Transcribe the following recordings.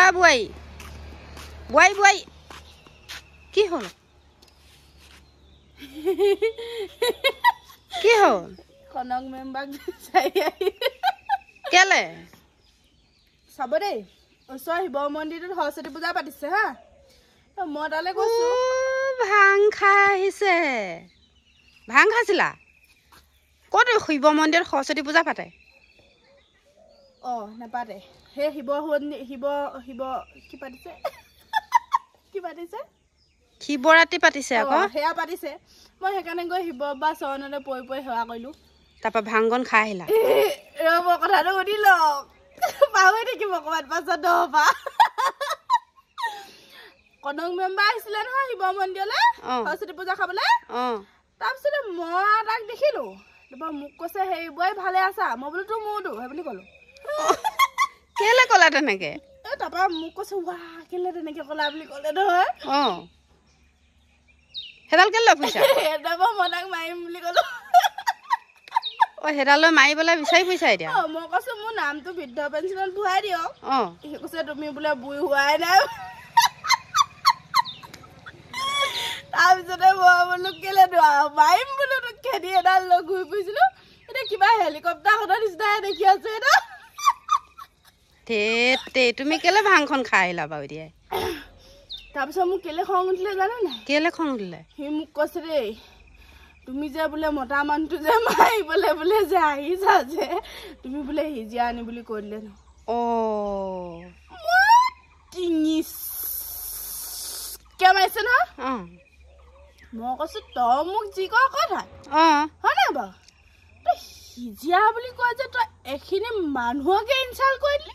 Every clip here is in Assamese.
আ বুয়াই বুয়াই বুয়াই কি হ'ল কি হ'ল কনক মেম্বাক কেলে চাব দেই ওচৰ শিৱ মন্দিৰটোত সৰস্বতী পূজা পাতিছে হা মই তালৈ গৈছো ভাং খাই আহিছে ভাং খাইছিলা ক'ত শিৱ মন্দিৰত সৰস্বতী পূজা পাতে অঁ নাপাতে সেই শিৱসুৱনী শিৱ শিৱ কি পাতিছে কি পাতিছে শিৱৰাত্ৰি পাতিছে আকৌ সেয়া পাতিছে মই সেইকাৰণে গৈ শিৱ বা চৰণলৈ পৰি পৰি সেৱা কৰিলোঁ তাৰপৰা ভাংগন খাই আহিলা ৰ'ব কথাটো সুধি লওক পাহৰি থাকিব ক'ৰবাত পাছত দহ পা কনক মেম্বাৰ আহিছিলে নহয় শিৱ মন্দিৰলৈ সৰস্বতী পূজা খাবলৈ তাৰপিছতে মই তাক দেখিলোঁ তাৰপৰা মোক কৈছে সেইবোৰে ভালে আছা মই বোলো তোৰ মোৰতো সেইবুলি ক'লোঁ কেলে কলা তেনেকে তাৰপৰা মোক কৈছে কেলে তেনেকে কলা বুলি কলে নহয় অঁ সেইডাল কেলে ফুৰিছা সেইডাল মই মাৰিম বুলি ক'লো অ সেইডালৈ মাৰিবলৈ বিচাৰি ফুৰিছা এতিয়া অঁ মই কৈছোঁ মোৰ নামটো বৃদ্ধ পেঞ্চনত ভৰাই দিয়ক অঁ সি কৈছে তুমি বোলে বুঢ়ী হোৱাই নাই তাৰপিছতে মই বোলো কেলে মাৰিম বোলো তোক খেদি এডাল লৈ ঘূৰি ফুৰিছিলোঁ এতিয়া কিবা হেলিকপ্টাৰ সদায় নিচিনাহে দেখি আছোঁ এটা তুমি কেলে ভাংখন খাই আহিলা বাৰু এতিয়া তাৰপিছত মোক কেলে খং উঠিলে জানা নাই কেলে খং উঠিলে সি মোক কৈছে দেই তুমি যে বোলে মতা মানুহটো যে মাৰিবলে বোলে যে আহিছা যে তুমি বোলে সিজিয়া আনি বুলি কৈ দিলে ন অঙিচকে মাৰিছে ন মই কৈছো তই মোক যি কৰ কথা হয় নাই বাৰু তই সিজিয়া বুলি কয় যে তই এখিনি মানুহকে ইনচাল্ট কৰি দিলি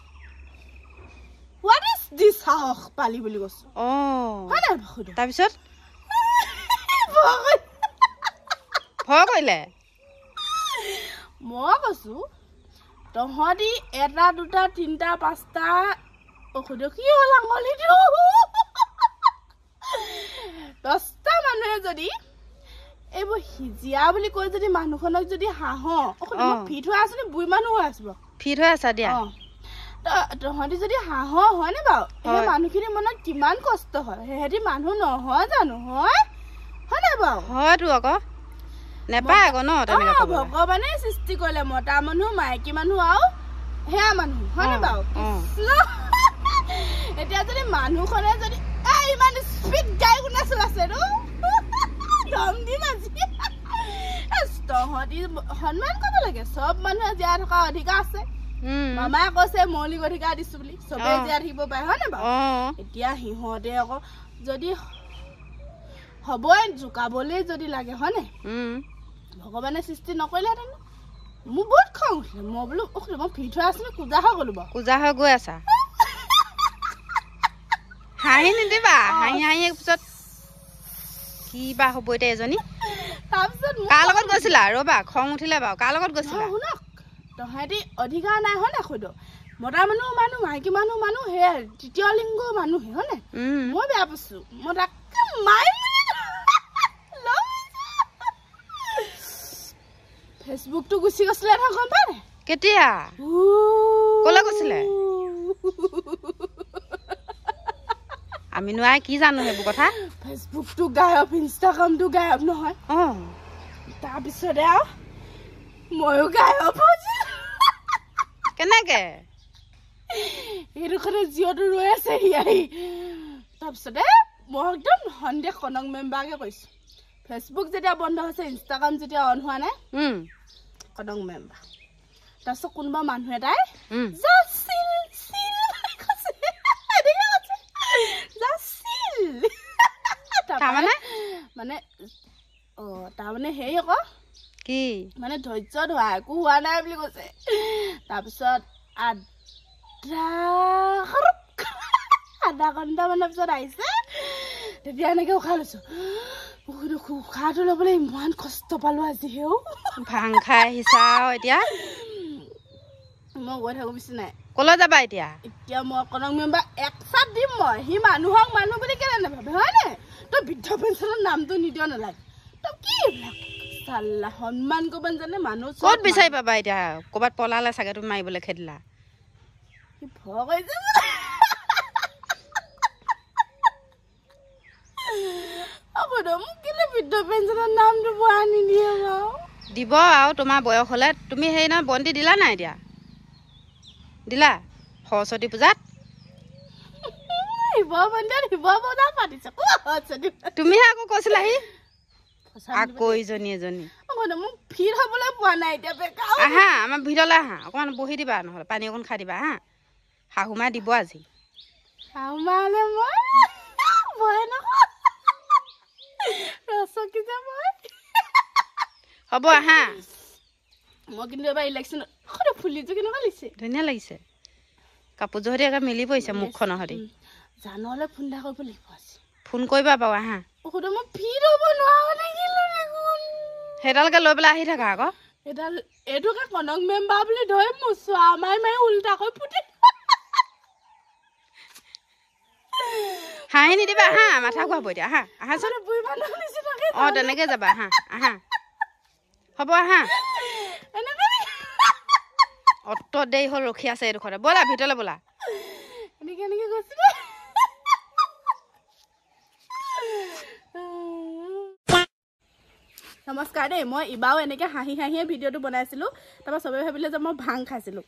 What is this সাহস পালি বুলি কৈছো তাৰপিছত ভয় কৰিলে মই কৈছো তহঁতি এটা দুটা তিনিটা পাঁচটা ঔষধ কি হ'ল আঙলিটো দহটা মানুহে যদি এইবোৰ সিজিয়া বুলি কৈ যদি মানুহখনক যদি হাঁহ ফিট হৈ আছো নে বুঢ়ী মানুহ হৈ আছো ফিট হৈ আছা দিয়া অঁ তহঁতি যদি হাঁহৰ হয়নে বাৰু সেই মানুহখিনিৰ মনত কিমান কষ্ট হয় সেহেঁতি মানুহ নহয় জানো হয় হয়নে বাৰু হয়তো আকৌ নেপায় আকৌ ন অঁ সৃষ্টি কৰিলে মতা মানুহ মাইকী মানুহ আৰু সেয়া মানুহ হয়নে বাৰু এতিয়া যদি মানুহখনে যদি ইমান স্পীড গাই শুনা চলাইছেতো দম দিম আজি তহঁতি সন্মান কৰিব লাগে চব মানুহে জীয়াই থকাৰ অধিকাৰ আছে মামা কৈছে মৌলিক অধিকাৰ দিছো বুলি চবেই জীয়াই থাকিব পাৰে হয়নে বাৰু এতিয়া সিহঁতে আকৌ যদি হবই জোকাবলেই যদি লাগে হয়নে ভগৱানে সৃষ্টি নকৰিলেহেঁতেন মোৰ বহুত খং উঠিলে মই বোলো উঠিলো মই ফিৰি থোৱা আছিলো কোজা হৈ গ'লো বাৰু কোজা হৈ গৈ আছা হাঁহি নিদিবা হাঁহি হাঁহি পিছত কি বা হ'ব এতিয়া এজনী তাৰপিছত কাৰ লগত গৈছিলা ৰ'বা খং উঠিলে বাৰু কাৰ লগত গৈছিলা শুনক তহঁতি অধিকাৰ নাই হয়নে খুইদেউ মতা মানুহ মানুহ মাইকী মানুহ মানুহ সেয়া তৃতীয় লিংগ মানুহে হয়নে মই বেয়া পাইছো মই তাক ফেচবুকটো গুচি গৈছিলে নহয় গম পাইনে কেতিয়া কলে গৈছিলে আমি নোৱাৰি কি জানো সেইবোৰ কথা ফেচবুকটো গায়ব ইনষ্টাগ্ৰামটো গায়ব নহয় অঁ তাৰপিছতে আৰু ময়ো গায়ব হৈছোঁ কেনেকে এইডোখৰে জিঅ'টো ৰৈ আছে সি তাৰপিছতে মই একদম সন্দেহ কনক মেম্বাৰকে কৈছোঁ ফেচবুক যেতিয়া বন্ধ হৈছে ইনষ্টাগ্ৰাম যেতিয়া অন হোৱা নাই কনক মেম্বাৰ তাৰপিছত কোনোবা মানুহ এটাই মানে অঁ তাৰমানে হেৰি আকৌ কি মানে ধৈৰ্য ধৰা একো হোৱা নাই বুলি কৈছে তাৰপিছত আধা আধা ঘণ্টামানৰ পিছত আহিছে তেতিয়া এনেকে উশাহ লৈছো বহুত উশাহটো লবলৈ ইমান কষ্ট পালো আজি হেও ভাং খাই আহিছা আৰু এতিয়া মই গৈ থাকো বেছি নাই ক'লৈ যাবা এতিয়া এতিয়া মই কনক মেম্বাৰ এক চাপ দিম মই সি মানুহক মানুহ বুলি কেনে নাভাবে হয়নে তই বৃদ্ধ পেঞ্চনৰ নামটো নিদিয় নালাগে তই কি এইবিলাক কত বিচাৰি পাবা এতিয়া কবাত পলালে চাগে তুমি মাৰিবলে খেদিলা দিব আৰু তোমাৰ বয়স হ'লে তুমি সেই নহয় বন্তি দিলা নাই এতিয়া দিলা সৰস্বতী পূজাত তুমিহে আকৌ কৈছিলাহি আহা আমাৰ ভিতৰলৈ আহা অকণমান বহি দিবা নহ'লে পানী অকণ খাই দিবা আহা শাহুমাই দিব আজি হ'ব আহা মই কিন্তু এবাৰ ইলেকশ্যনত ফুলিযোৰ কেনেকুৱা লাগিছে ধুনীয়া লাগিছে কাপোৰযোৰ সৈতে একেবাৰে মিলি পৰিছে মুখখনৰ সৈতে জানলৈ ফোন এটা কৰিব লাগিব আজি ফোন কৰিবা বাৰু আহা সেইডালকে লৈ পেলাই আহি থাকা আকৌ হাঁহি নিদিবা হা মাথা খুৱাব এতিয়া আহা আহাচোন অ তেনেকে যাবা আহা আহা হব আহা অত দেৰি হ'ল ৰখি আছে এইডোখৰতে ব'লা ভিতৰলৈ ব'লা এনেকে নমস্কাৰ দেই মই ইবাৰো এনেকৈ হাঁহি হাঁহিয়ে ভিডিঅ'টো বনাইছিলোঁ তাৰপৰা চবেই ভাবিলে যে মই ভাং খাইছিলোঁ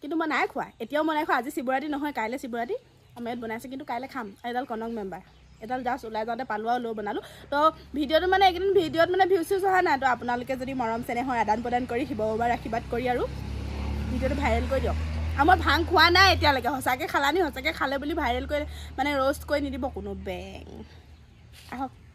কিন্তু মই নাই খোৱা এতিয়াও মই নাই খোৱা আজি শিৱৰাতি নহয় কাইলৈ শিৱৰাতি আমাৰ ইয়াত বনাইছোঁ কিন্তু কাইলৈ খাম এডাল কনক মেম্বাৰ এডাল জাষ্ট ওলাই যাওঁতে পালো আৰু লৈ বনালোঁ তো ভিডিঅ'টো মানে এইকেইদিন ভিডিঅ'ত মানে ভিউ চিউজ অহা নাই তো আপোনালোকে যদি মৰম চেনেহ হয় আদান প্ৰদান কৰি শিৱ বাবাৰ আশীৰ্বাদ কৰি আৰু ভিডিঅ'টো ভাইৰেল কৰি দিয়ক আৰু মই ভাং খোৱা নাই এতিয়ালৈকে সঁচাকৈ খালানি সঁচাকৈ খালে বুলি ভাইৰেল কৰি মানে ৰ'ষ্ট কৰি নিদিব কোনো বেং আহক